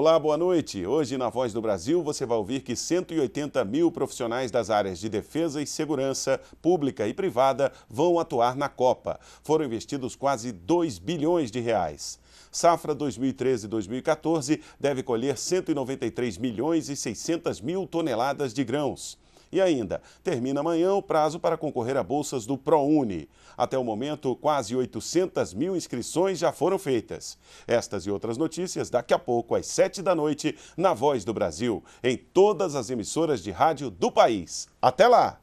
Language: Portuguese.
Olá, boa noite. Hoje, na Voz do Brasil, você vai ouvir que 180 mil profissionais das áreas de defesa e segurança, pública e privada, vão atuar na Copa. Foram investidos quase 2 bilhões de reais. Safra 2013-2014 deve colher 193 milhões e 600 mil toneladas de grãos. E ainda, termina amanhã o prazo para concorrer a bolsas do ProUni. Até o momento, quase 800 mil inscrições já foram feitas. Estas e outras notícias daqui a pouco, às 7 da noite, na Voz do Brasil, em todas as emissoras de rádio do país. Até lá!